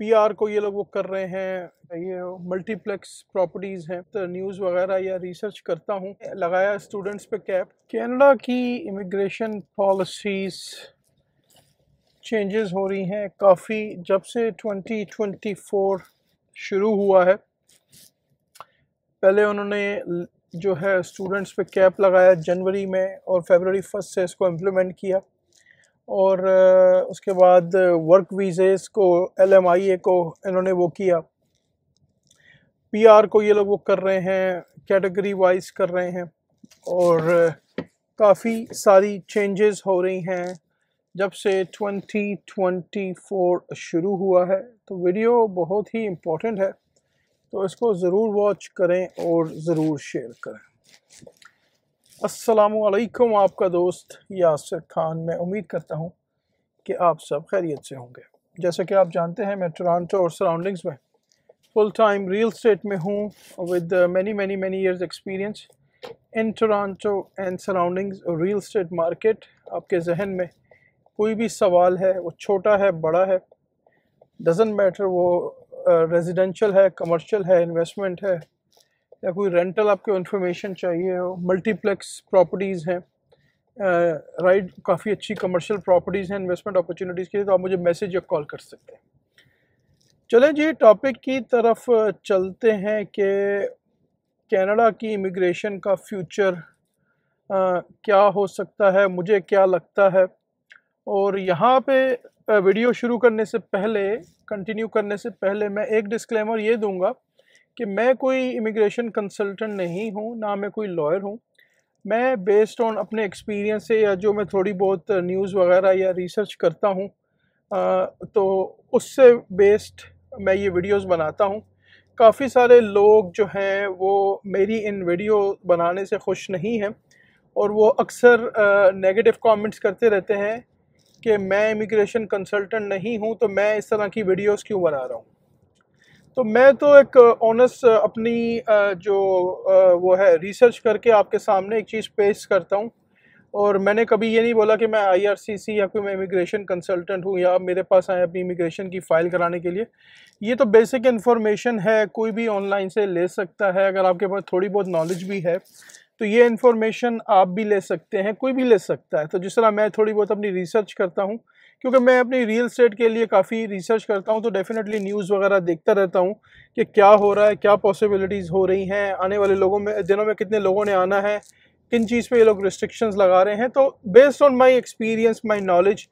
PR को ये लोग वो कर रहे हैं ये मल्टीप्लेक्स प्रॉपर्टीज़ हैं तो न्यूज़ वगैरह या रिसर्च करता हूँ लगाया स्टूडेंट्स पे कैप कनाडा की इमिग्रेशन पॉलिसीज़ चेंजेस हो रही हैं काफ़ी जब से 2024 शुरू हुआ है पहले उन्होंने जो है स्टूडेंट्स पे कैप लगाया जनवरी में और फेबर फर्स्ट से इसको इम्प्लीमेंट किया और उसके बाद वर्क वीज़ेस को एल एम आई ए को इन्होंने वो किया पी आर को ये लोग वो कर रहे हैं कैटेगरी वाइज कर रहे हैं और काफ़ी सारी चेंजेस हो रही हैं जब से 2024 शुरू हुआ है तो वीडियो बहुत ही इम्पोर्टेंट है तो इसको ज़रूर वॉच करें और ज़रूर शेयर करें असलकम आपका दोस्त यासिर खान मैं उम्मीद करता हूँ कि आप सब खैरियत से होंगे जैसे कि आप जानते हैं मैं टोरंटो और सराउंडिंग्स में फुल टाइम रियल स्टेट में हूँ with many many many years experience in Toronto and surroundings real estate market आपके जहन में कोई भी सवाल है वो छोटा है बड़ा है डजेंट मैटर वो रेजिडेंशल uh, है कमर्शल है इन्वेस्टमेंट है या कोई रेंटल आपको इन्फॉर्मेशन चाहिए हो मल्टीप्लेक्स प्रॉपर्टीज़ हैं राइट काफ़ी अच्छी कमर्शियल प्रॉपर्टीज़ हैं इन्वेस्टमेंट अपॉर्चुनिटीज़ के लिए तो आप मुझे मैसेज या कॉल कर सकते हैं चलें जी टॉपिक की तरफ चलते हैं कि कनाडा की इमिग्रेशन का फ्यूचर uh, क्या हो सकता है मुझे क्या लगता है और यहाँ पे वीडियो शुरू करने से पहले कंटिन्यू करने से पहले मैं एक डिस्क्लेमर ये दूंगा कि मैं कोई इमिग्रेशन कंसल्टेंट नहीं हूँ ना मैं कोई लॉयर हूँ मैं बेस्ड ऑन अपने एक्सपीरियंस से या जो मैं थोड़ी बहुत न्यूज़ वगैरह या रिसर्च करता हूँ तो उससे बेस्ड मैं ये वीडियोस बनाता हूँ काफ़ी सारे लोग जो हैं वो मेरी इन वीडियो बनाने से खुश नहीं हैं और वो अक्सर नेगेटिव कमेंट्स करते रहते हैं कि मैं इमिग्रेशन कंसल्टेंट नहीं हूँ तो मैं इस तरह की वीडियोस क्यों बना रहा हूँ तो मैं तो एक ऑनेस्ट अपनी जो वो है रिसर्च करके आपके सामने एक चीज़ पेश करता हूँ और मैंने कभी ये नहीं बोला कि मैं आईआरसीसी या कोई मैं इमिग्रेशन कंसल्टेंट हूँ या आप मेरे पास आए अपनी इमिग्रेशन की फ़ाइल कराने के लिए ये तो बेसिक इन्फॉर्मेशन है कोई भी ऑनलाइन से ले सकता है अगर आपके पास थोड़ी बहुत नॉलेज भी है तो ये इन्फॉर्मेशन आप भी ले सकते हैं कोई भी ले सकता है तो जिस तरह मैं थोड़ी बहुत अपनी रिसर्च करता हूँ क्योंकि मैं अपनी रियल स्टेट के लिए काफ़ी रिसर्च करता हूँ तो डेफिनेटली न्यूज़ वगैरह देखता रहता हूँ कि क्या हो रहा है क्या पॉसिबिलिटीज़ हो रही हैं आने वाले लोगों में दिनों में कितने लोगों ने आना है किन चीज़ पे ये लोग रिस्ट्रिक्शंस लगा रहे हैं तो based on my experience my knowledge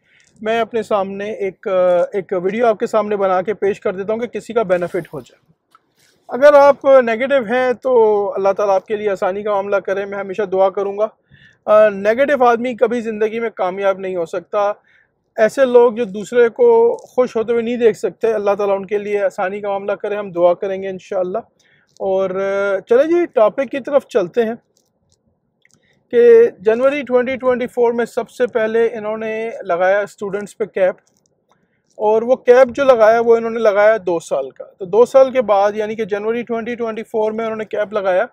मैं अपने सामने एक एक वीडियो आपके सामने बना के पेश कर देता हूँ कि किसी का बेनिफिट हो जाए अगर आप नेगेटिव हैं तो अल्लाह ताला आपके लिए आसानी का मामला करें मैं हमेशा दुआ करूँगा नेगेटिव आदमी कभी ज़िंदगी में कामयाब नहीं हो सकता ऐसे लोग जो दूसरे को खुश होते हुए नहीं देख सकते अल्लाह ताला उनके लिए आसानी का मामला करें हम दुआ करेंगे इन और चले जी टॉपिक की तरफ चलते हैं कि जनवरी 2024 में सबसे पहले इन्होंने लगाया स्टूडेंट्स पे कैप और वो कैप जो लगाया वो इन्होंने लगाया दो साल का तो दो साल के बाद यानी कि जनवरी 2024 में उन्होंने कैप लगाया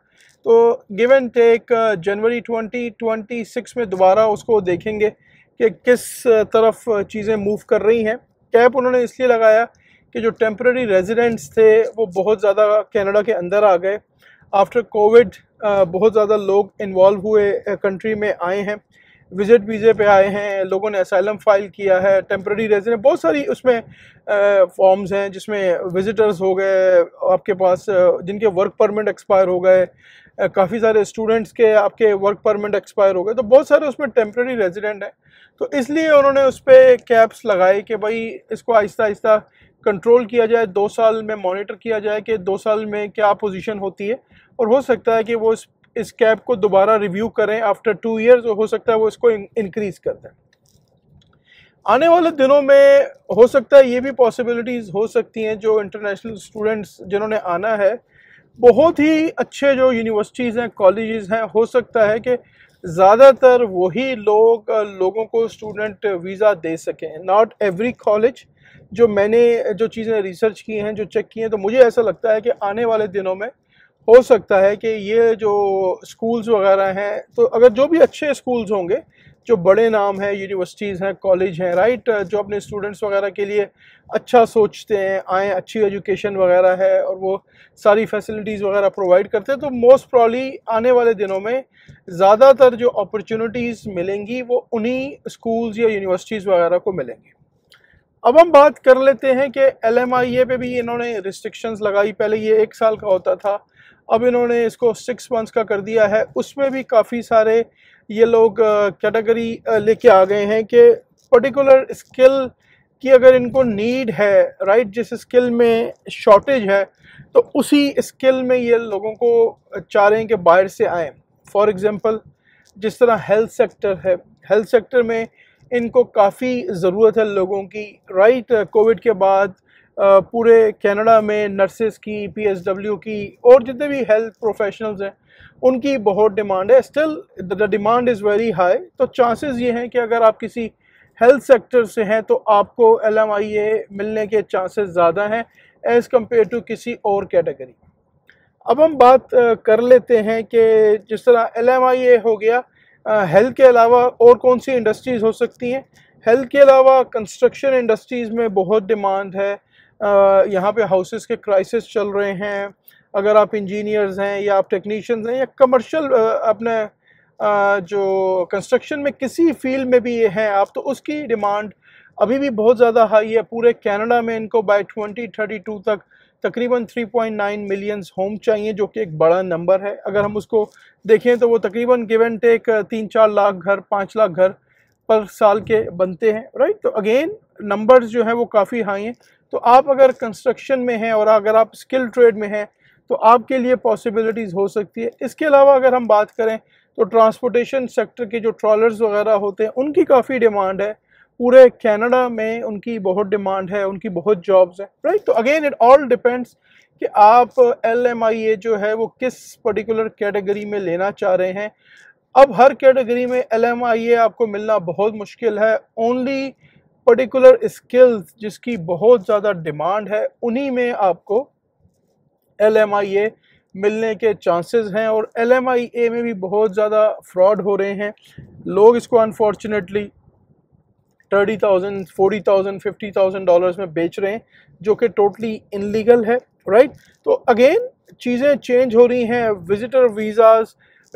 तो गिव एंड टेक जनवरी 2026 में दोबारा उसको देखेंगे कि किस तरफ चीज़ें मूव कर रही हैं कैप उन्होंने इसलिए लगाया कि जो टेम्प्रेरी रेजिडेंट्स थे वो बहुत ज़्यादा कनाडा के अंदर आ गए आफ्टर कोविड बहुत ज़्यादा लोग इन्वॉल्व हुए कंट्री में आए हैं विजिट वीज़े पे आए हैं लोगों ने असाइलम फाइल किया है टेम्प्रेरी रेजिडेंट बहुत सारी उसमें फॉर्म्स हैं जिसमें विजिटर्स हो गए आपके पास जिनके वर्क परमिट एक्सपायर हो गए काफ़ी सारे स्टूडेंट्स के आपके वर्क परमिट एक्सपायर हो गए तो बहुत सारे उसमें टेम्प्रेरी रेजिडेंट हैं तो इसलिए उन्होंने उस पर कैप्स लगाए कि भाई इसको आहिस्ता आहिस्ता कंट्रोल किया जाए दो साल में मॉनिटर किया जाए कि दो साल में क्या पोजीशन होती है और हो सकता है कि वो इस इस कैप को दोबारा रिव्यू करें आफ्टर टू ईयर्स हो सकता है वो इसको इंक्रीज कर दें आने वाले दिनों में हो सकता है ये भी पॉसिबिलिटीज़ हो सकती हैं जो इंटरनेशनल स्टूडेंट्स जिन्होंने आना है बहुत ही अच्छे जो यूनिवर्सिटीज़ हैं कॉलेजेस हैं हो सकता है कि ज़्यादातर वही लोग लोगों को स्टूडेंट वीज़ा दे सकें नॉट एवरी कॉलेज जो मैंने जो चीज़ें रिसर्च की हैं जो चेक की हैं तो मुझे ऐसा लगता है कि आने वाले दिनों में हो सकता है कि ये जो स्कूल्स वगैरह हैं तो अगर जो भी अच्छे स्कूल्स होंगे जो बड़े नाम हैं यूनिवर्सिटीज़ हैं कॉलेज हैं राइट जो अपने स्टूडेंट्स वगैरह के लिए अच्छा सोचते हैं आए अच्छी एजुकेशन वगैरह है और वो सारी फैसिलिटीज़ वगैरह प्रोवाइड करते हैं तो मोस्ट प्रॉली आने वाले दिनों में ज़्यादातर जो अपॉर्चुनिटीज़ मिलेंगी वो उन्हीं स्कूल्स या यूनिवर्सिटीज़ वगैरह को मिलेंगी अब हम बात कर लेते हैं कि एल एम आई ए पर भी इन्होंने रिस्ट्रिक्शंस लगाई पहले ये एक साल का होता था अब इन्होंने इसको सिक्स मंथ्स का कर दिया है उसमें भी काफ़ी सारे ये लोग कैटेगरी लेके आ गए हैं कि पर्टिकुलर स्किल की अगर इनको नीड है राइट जिस स्किल में शॉर्टेज है तो उसी स्किल में ये लोगों को चाह रहे हैं कि बाहर से आए फॉर एग्ज़ाम्पल जिस तरह हेल्थ सेक्टर है हेल्थ सेक्टर में इनको काफ़ी ज़रूरत है लोगों की राइट कोविड के बाद पूरे कनाडा में नर्सेज की पीएसडब्ल्यू की और जितने भी हेल्थ प्रोफेशनल्स हैं उनकी बहुत डिमांड है still the demand is very high तो चांसेस ये हैं कि अगर आप किसी हेल्थ सेक्टर से हैं तो आपको एल मिलने के चांसेस ज़्यादा हैं एज़ कम्पेयर टू किसी और कैटेगरी अब हम बात कर लेते हैं कि जिस तरह एल हो गया हेल्थ के अलावा और कौन सी इंडस्ट्रीज़ हो सकती हैं हेल्थ के अलावा कंस्ट्रक्शन इंडस्ट्रीज़ में बहुत डिमांड है यहाँ पे हाउसेस के क्राइसिस चल रहे हैं अगर आप इंजीनियर्स हैं या आप टेक्नीशियंस हैं या कमर्शियल अपने जो कंस्ट्रक्शन में किसी फील्ड में भी ये हैं आप तो उसकी डिमांड अभी भी बहुत ज़्यादा हाई है पूरे कनाडा में इनको बाय 2032 तक तकरीबन 3.9 मिलियन होम चाहिए जो कि एक बड़ा नंबर है अगर हम उसको देखें तो वो तकरीबन गिव एंड टेक तीन चार लाख घर पाँच लाख घर पर साल के बनते हैं राइट तो अगेन नंबर्स जो हैं वो काफ़ी हाई हैं तो आप अगर कंस्ट्रक्शन में हैं और अगर आप स्किल ट्रेड में हैं तो आपके लिए पॉसिबिलिटीज़ हो सकती है इसके अलावा अगर हम बात करें तो ट्रांसपोर्टेशन सेक्टर के जो ट्रॉलर्स वगैरह होते हैं उनकी काफ़ी डिमांड है पूरे कनाडा में उनकी बहुत डिमांड है उनकी बहुत जॉब्स हैं राइट तो अगेन इट ऑल डिपेंड्स कि आप एल एम आई ए जो है वो किस पर्टिकुलर कैटेगरी में लेना चाह रहे हैं अब हर कैटेगरी में एल एम आई ए आपको मिलना बहुत मुश्किल है ओनली पर्टिकुलर स्किल्स जिसकी बहुत ज़्यादा डिमांड है उन्हीं में आपको एल एम आई ए मिलने के चांसेस हैं और एल एम आई ए में भी बहुत ज़्यादा फ्रॉड हो रहे हैं लोग इसको unfortunately thirty thousand forty thousand fifty thousand dollars में बेच रहे हैं जो कि टोटली इनलीगल है राइट तो अगेन चीज़ें चेंज हो रही हैं विजिटर वीज़ाज़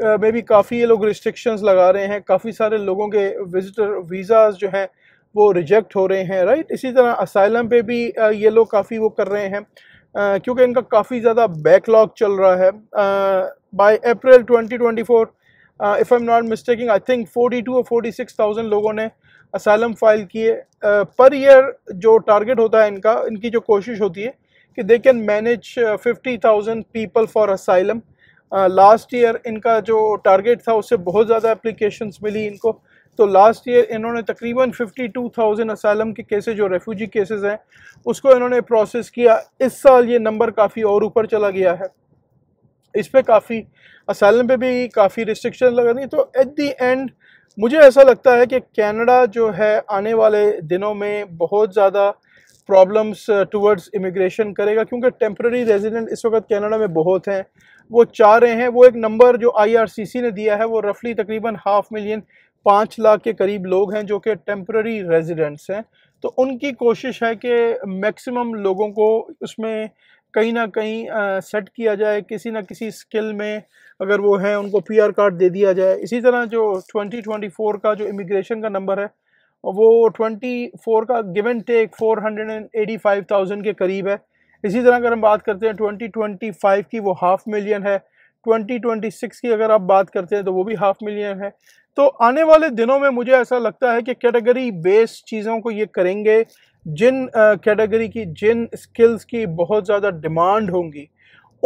uh, में भी काफ़ी ये लोग रिस्ट्रिक्शंस लगा रहे हैं काफ़ी सारे लोगों के विजिटर वीज़ाज़ जो हैं वो रिजेक्ट हो रहे हैं राइट इसी तरह असाइलम पे भी ये लोग काफ़ी वो कर रहे हैं क्योंकि इनका काफ़ी ज़्यादा बैकलॉग चल रहा है by April 2024 if I am not mistaking I think 42 और 46,000 लोगों ने असाइलम फाइल किए पर ईयर जो टारगेट होता है इनका इनकी जो कोशिश होती है कि they can manage fifty people for asylum last year इनका जो टारगेट था उससे बहुत ज़्यादा एप्लीकेशन मिली इनको तो लास्ट ईयर इन्होंने तकरीबन 52,000 असालम के केसेज जो रेफ्यूजी केसेस हैं उसको इन्होंने प्रोसेस किया इस साल ये नंबर काफ़ी और ऊपर चला गया है इस पर काफ़ी असालम पे भी काफ़ी रिस्ट्रिक्शन लगा दी तो एट दी एंड मुझे ऐसा लगता है कि कनाडा जो है आने वाले दिनों में बहुत ज़्यादा प्रॉब्लम्स टूवर्ड्स इमिग्रेशन करेगा क्योंकि टेम्प्ररी रेजिडेंट इस वक्त कनाडा में बहुत हैं वो चाह रहे हैं वो एक नंबर जो आईआरसीसी ने दिया है वो रफली तकरीबन हाफ मिलियन पाँच लाख के करीब लोग हैं जो कि टेम्प्ररी रेजिडेंट्स हैं तो उनकी कोशिश है कि मैक्सिमम लोगों को उसमें कहीं ना कहीं सेट किया जाए किसी ना किसी स्किल में अगर वो हैं उनको पीआर कार्ड दे दिया जाए इसी तरह जो 2024 का जो इमिग्रेशन का नंबर है वो 24 का गिवन टेक 485,000 के करीब है इसी तरह अगर हम बात करते हैं 2025 की वो हाफ मिलियन है 2026 की अगर आप बात करते हैं तो वो भी हाफ मिलियन है तो आने वाले दिनों में मुझे ऐसा लगता है कि कैटेगरी बेस्ड चीज़ों को ये करेंगे जिन कैटेगरी की जिन स्किल्स की बहुत ज़्यादा डिमांड होंगी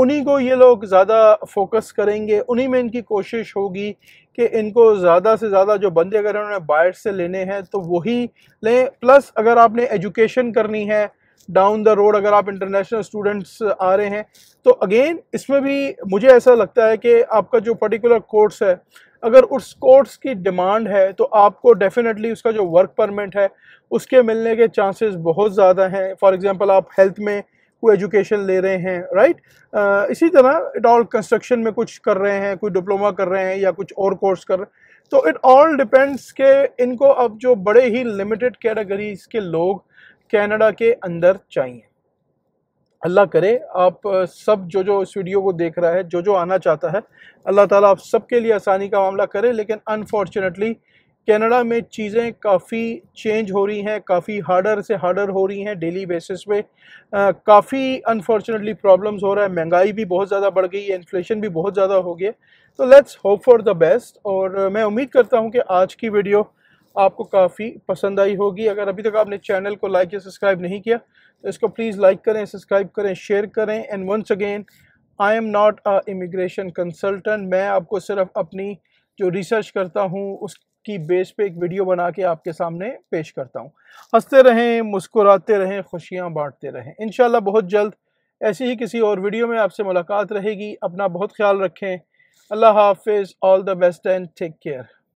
उन्हीं को ये लोग ज़्यादा फोकस करेंगे उन्हीं में इनकी कोशिश होगी कि इनको ज़्यादा से ज़्यादा जो बंदे अगर उन्होंने बायर से लेने हैं तो वही लें प्लस अगर आपने एजुकेशन करनी है डाउन द रोड अगर आप इंटरनेशनल स्टूडेंट्स आ रहे हैं तो अगेन इसमें भी मुझे ऐसा लगता है कि आपका जो पर्टिकुलर कोर्स है अगर उस कोर्स की डिमांड है तो आपको डेफिनेटली उसका जो वर्क परमिट है उसके मिलने के चांसेस बहुत ज़्यादा हैं फॉर एग्ज़ाम्पल आप हेल्थ में कोई एजुकेशन ले रहे हैं राइट right? uh, इसी तरह इट ऑल कंस्ट्रक्शन में कुछ कर रहे हैं कोई डिप्लोमा कर रहे हैं या कुछ और कोर्स कर रहे हैं तो इट ऑल डिपेंड्स के इनको अब जो बड़े ही लिमिटेड कैटेगरीज के लोग कनाडा के अंदर चाहिए अल्लाह करे आप सब जो जो इस वीडियो को देख रहा है जो जो आना चाहता है अल्लाह ताला आप सबके लिए आसानी का मामला करे लेकिन अनफॉर्चुनेटली कनाडा में चीज़ें काफ़ी चेंज हो रही हैं काफ़ी हार्डर से हार्डर हो रही हैं डेली बेसिस पे काफ़ी अनफॉर्चुनेटली प्रॉब्लम्स हो रहा है महंगाई भी बहुत ज़्यादा बढ़ गई है इन्फ्लेशन भी बहुत ज़्यादा हो गया तो let's hope for the best और मैं उम्मीद करता हूँ कि आज की वीडियो आपको काफ़ी पसंद आई होगी अगर अभी तक आपने चैनल को लाइक या सब्सक्राइब नहीं किया तो इसको प्लीज़ लाइक करें सब्सक्राइब करें शेयर करें and once again I am not a immigration consultant मैं आपको सिर्फ अपनी जो रिसर्च करता हूँ उसकी बेस पे एक वीडियो बना के आपके सामने पेश करता हूँ हंसते रहें मुस्कुराते रहें खुशियाँ बाँटते रहें इन बहुत जल्द ऐसी ही किसी और वीडियो में आपसे मुलाकात रहेगी अपना बहुत ख्याल रखें अल्लाह हाफिज़ all the best and take care